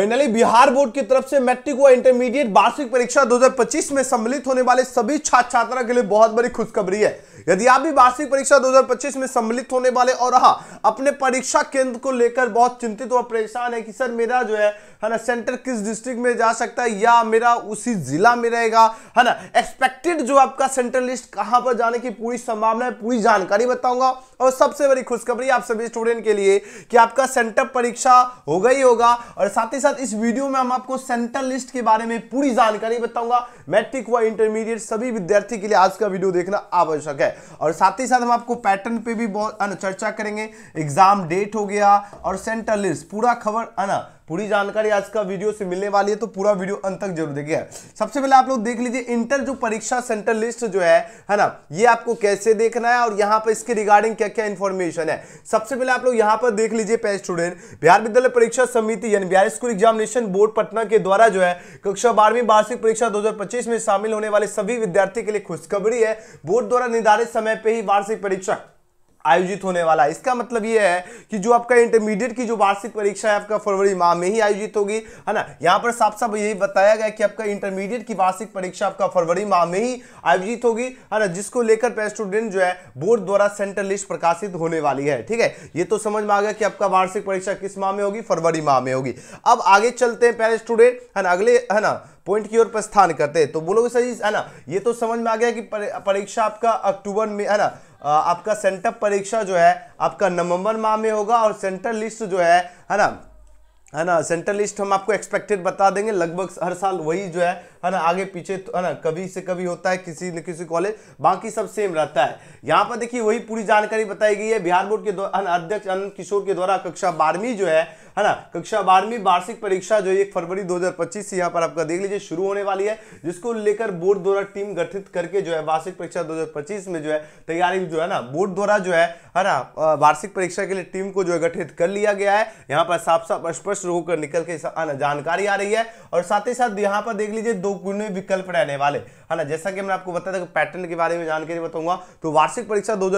finally Bihar board की तरफ से मैट्रिक व इंटरमीडिएट वार्षिक परीक्षा 2025 में सम्मिलित होने वाले सभी छात्र छात्रा के लिए बहुत बड़ी खुशखबरी है यदि आप भी वार्षिक परीक्षा 2025 में सम्मिलित होने वाले और रहा अपने परीक्षा केंद्र को लेकर बहुत चिंतित और परेशान है कि सर मेरा जो है है ना सेंटर किस डिस्ट्रिक्ट में जा सकता है या मेरा उसी जिला में रहेगा है ना एक्सपेक्टेड जो आपका सेंटर लिस्ट कहां पर जाने की पूरी संभावना है पूरी जानकारी बताऊंगा और सबसे बड़ी खुशखबरी आप सभी स्टूडेंट के लिए कि आपका सेंटर परीक्षा होगा ही होगा और साथ ही साथ इस वीडियो में हम आपको सेंटर लिस्ट के बारे में पूरी जानकारी बताऊंगा मैट्रिक व इंटरमीडिएट सभी विद्यार्थी के लिए आज का वीडियो देखना आवश्यक है और साथ ही साथ हम आपको पैटर्न पे भी बहुत चर्चा करेंगे एग्जाम डेट हो गया और सेंटर लिस्ट पूरा खबर है ना पूरी जानकारी आज का वीडियो से मिलने वाली है तो पूरा वीडियो अंत तक जरूर देखिए सबसे पहले आप लोग देख लीजिए इंटर जो परीक्षा सेंटर लिस्ट जो है है ना ये आपको कैसे देखना है और यहाँ पर इसके रिगार्डिंग क्या क्या इन्फॉर्मेशन है सबसे पहले आप लोग यहाँ पर देख लीजिए पे स्टूडेंट बिहार विद्यालय परीक्षा समिति यानी Bihar school examination board Patna के द्वारा जो है कक्षा बारहवीं वार्षिक परीक्षा दो में शामिल होने वाले सभी विद्यार्थी के लिए खुशखबरी है बोर्ड द्वारा निर्धारित समय पर ही वार्षिक परीक्षा आयोजित होने वाला है इसका मतलब यह है कि जो आपका इंटरमीडिएट की जो वार्षिक परीक्षा है आपका फरवरी माह में ही आयोजित होगी है ना यहाँ पर साफ साफ यही बताया गया कि आपका इंटरमीडिएट की वार्षिक परीक्षा आपका फरवरी माह में ही आयोजित होगी है ना जिसको लेकर स्टूडेंट जो है बोर्ड द्वारा सेंट्रल लिस्ट प्रकाशित होने वाली है ठीक है ये तो समझ में आ गया कि आपका वार्षिक परीक्षा किस माह में होगी फरवरी माह में होगी अब आगे चलते हैं पैरे स्टूडेंट है ना अगले है ना पॉइंट की ओर प्रस्थान करते हैं तो बोलोगे सर जी है ना ये तो समझ में आ गया कि परीक्षा आपका अक्टूबर में है ना आपका सेंटअप परीक्षा जो है आपका नवंबर माह में होगा और सेंटर लिस्ट जो है है ना है ना सेंट्रल लिस्ट हम आपको एक्सपेक्टेड बता देंगे लगभग हर साल वही जो है है ना आगे पीछे तो, है ना कभी से कभी होता है किसी न किसी कॉलेज बाकी सब सेम रहता है यहाँ पर देखिए वही पूरी जानकारी बताई गई है बिहार बोर्ड के अध्यक्ष अनंत किशोर के द्वारा कक्षा बारहवीं जो है है ना कक्षा बारहवीं वार्षिक परीक्षा जो एक फरवरी 2025 से यहाँ पर आपका देख लीजिए शुरू होने वाली है जिसको लेकर बोर्ड द्वारा टीम गठित करके जो है वार्षिक परीक्षा 2025 में जो है तैयारी जो है ना बोर्ड द्वारा जो है है ना वार्षिक परीक्षा के लिए टीम को जो है गठित कर लिया गया है यहाँ पर साफ साफ स्पष्ट होकर निकल के जानकारी आ रही है और साथ ही साथ यहाँ पर देख लीजिए दो गुण विकल्प रहने वाले है ना जैसा कि मैंने आपको बताया था कि पैटर्न के बारे में जानकारी बताऊंगा तो वार्षिक परीक्षा दो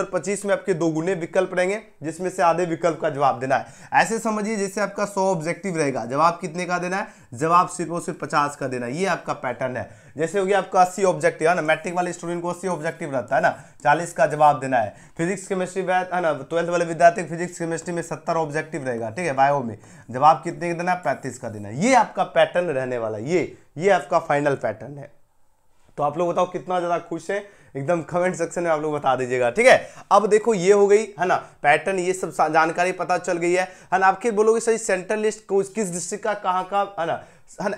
में आपके दो गुने विकल्प रहेंगे जिसमें से आधे विकल्प का जवाब देना है ऐसे समझिए जैसे आपका सौ ऑब्जेक्टिव रहेगा जवाब कितने का देना है जवाब सिर्फ और सिर्फ पचास का देना है ये आपका पैटर्न है जैसे हो गया आपका अस्सी ऑब्जेक्टिव है ना मैट्रिक वाले स्टूडेंट को अस्सी ऑब्जेक्टिव रहता है ना चालीस का जवाब देना है फिजिक्स केमिस्ट्री है ना ट्वेल्थ वाले विद्यार्थी फिजिक्स केमिस्ट्री में सत्तर ऑब्जेक्टिव रहेगा ठीक है बायो में जवाब कितने का देना है पैंतीस का देना है ये आपका पैटर्न रहने वाला है ये ये आपका फाइनल पैटर्न है तो आप लोग बताओ कितना ज़्यादा खुश है एकदम कमेंट सेक्शन में आप लोग बता दीजिएगा ठीक है अब देखो ये हो गई है ना पैटर्न ये सब जानकारी पता चल गई है ना आपके बोलोगे सही सेंट्रल लिस्ट किस डिस्ट्रिक्ट का कहाँ का है ना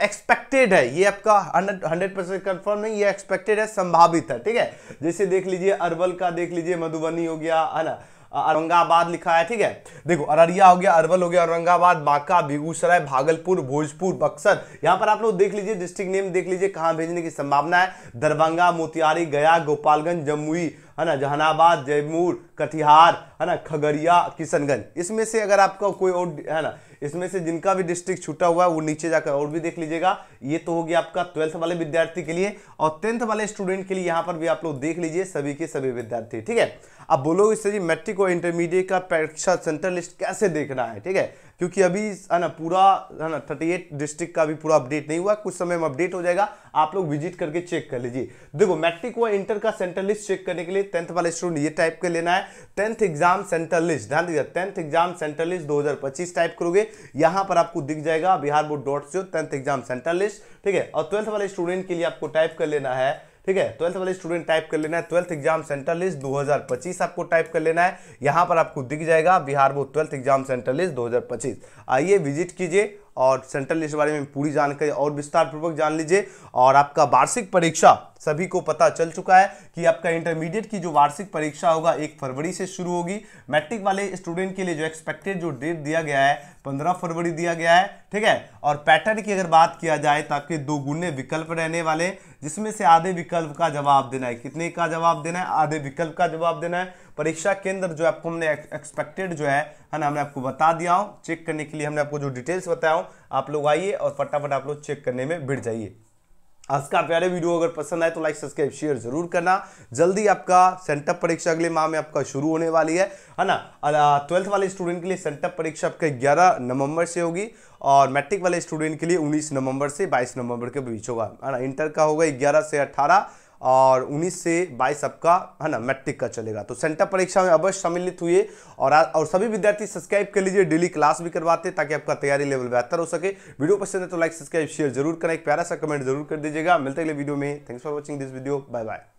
एक्सपेक्टेड है ये आपका हंड्रेड परसेंट कन्फर्म है ये एक्सपेक्टेड है संभावित है ठीक है जैसे देख लीजिए अरवल का देख लीजिए मधुबनी हो गया है ना औरंगाबाद लिखा है ठीक है देखो अररिया हो गया अरवल हो गया औरंगाबाद बांका बेगूसराय भागलपुर भोजपुर बक्सर यहाँ पर आप लोग देख लीजिए डिस्ट्रिक्ट नेम देख लीजिए कहां भेजने की संभावना है दरभंगा मोतिहारी गया गोपालगंज जमुई है ना जहानाबाद जयपुर कटिहार है ना खगड़िया किशनगंज इसमें से अगर आपका कोई और है ना इसमें से जिनका भी डिस्ट्रिक्ट छूटा हुआ है वो नीचे जाकर और भी देख लीजिएगा ये तो हो गया आपका ट्वेल्थ वाले विद्यार्थी के लिए और टेंथ वाले स्टूडेंट के लिए यहाँ पर भी आप लोग देख लीजिए सभी के सभी विद्यार्थी ठीक है अब बोलोगे सर जी मैट्रिक और इंटरमीडिएट का परीक्षा सेंटर लिस्ट कैसे देखना है ठीक है क्योंकि अभी है ना पूरा है ना थर्टी एट डिस्ट्रिक्ट का भी पूरा अपडेट नहीं हुआ कुछ समय में अपडेट हो जाएगा आप लोग विजिट करके चेक कर लीजिए देखो मैट्रिक व इंटर का सेंटर लिस्ट चेक करने के लिए टेंथ वाले स्टूडेंट ये टाइप कर लेना है टेंथ एग्जाम सेंटर लिस्ट ध्यान दीजिए टेंथ एग्जाम सेंटर लिस्ट दो टाइप करोगे यहाँ पर आपको दिख जाएगा Bihar board dot tenth exam centre list ठीक है और ट्वेल्थ वाले स्टूडेंट के लिए आपको टाइप कर लेना है ठीक है ट्वेल्थ वाले स्टूडेंट टाइप कर लेना है ट्वेल्थ एग्जाम सेंटर लिस्ट 2025 आपको टाइप कर लेना है यहां पर आपको दिख जाएगा Bihar board twelfth exam centre list 2025 आइए विजिट कीजिए और सेंट्रल लिस्ट के बारे में पूरी जानकारी और विस्तारपूर्वक जान लीजिए और आपका वार्षिक परीक्षा सभी को पता चल चुका है कि आपका इंटरमीडिएट की जो वार्षिक परीक्षा होगा एक फरवरी से शुरू होगी मैट्रिक वाले स्टूडेंट के लिए जो एक्सपेक्टेड जो डेट दिया गया है पंद्रह फरवरी दिया गया है ठीक है और पैटर्न की अगर बात किया जाए तो आपके दो गुने विकल्प रहने वाले जिसमें से आधे विकल्प का जवाब देना है कितने का जवाब देना है आधे विकल्प का जवाब देना है परीक्षा केंद्र जो आपको हमने एक्सपेक्टेड जो है ना हमने आपको बता दिया हूँ चेक करने के लिए हमने आपको जो डिटेल्स बताया हूँ आप लोग आइए और फटाफट आप लोग चेक करने में भिड़ जाइए आज का प्यारे वीडियो अगर पसंद आए तो लाइक सब्सक्राइब शेयर जरूर करना जल्दी आपका सेंटअप परीक्षा अगले माह में आपका शुरू होने वाली है है ना ट्वेल्थ वाले स्टूडेंट के लिए सेंटअप परीक्षा आपका 11 नवंबर से होगी और मैट्रिक वाले स्टूडेंट के लिए 19 नवंबर से 22 नवंबर के बीच होगा है ना इंटर का होगा ग्यारह से अट्ठारह और 19 से 22 आपका है ना मैट्रिक का चलेगा तो सेंटर परीक्षा में अवश्य सम्मिलित हुए और आ, और सभी विद्यार्थी सब्सक्राइब कर लीजिए डेली क्लास भी करवाते हैं ताकि आपका तैयारी लेवल बेहतर हो सके वीडियो पसंद है तो लाइक सब्सक्राइब शेयर जरूर करें एक प्यारा सा कमेंट जरूर कर दीजिएगा मिलते अगले वीडियो में thanks for watching this video bye bye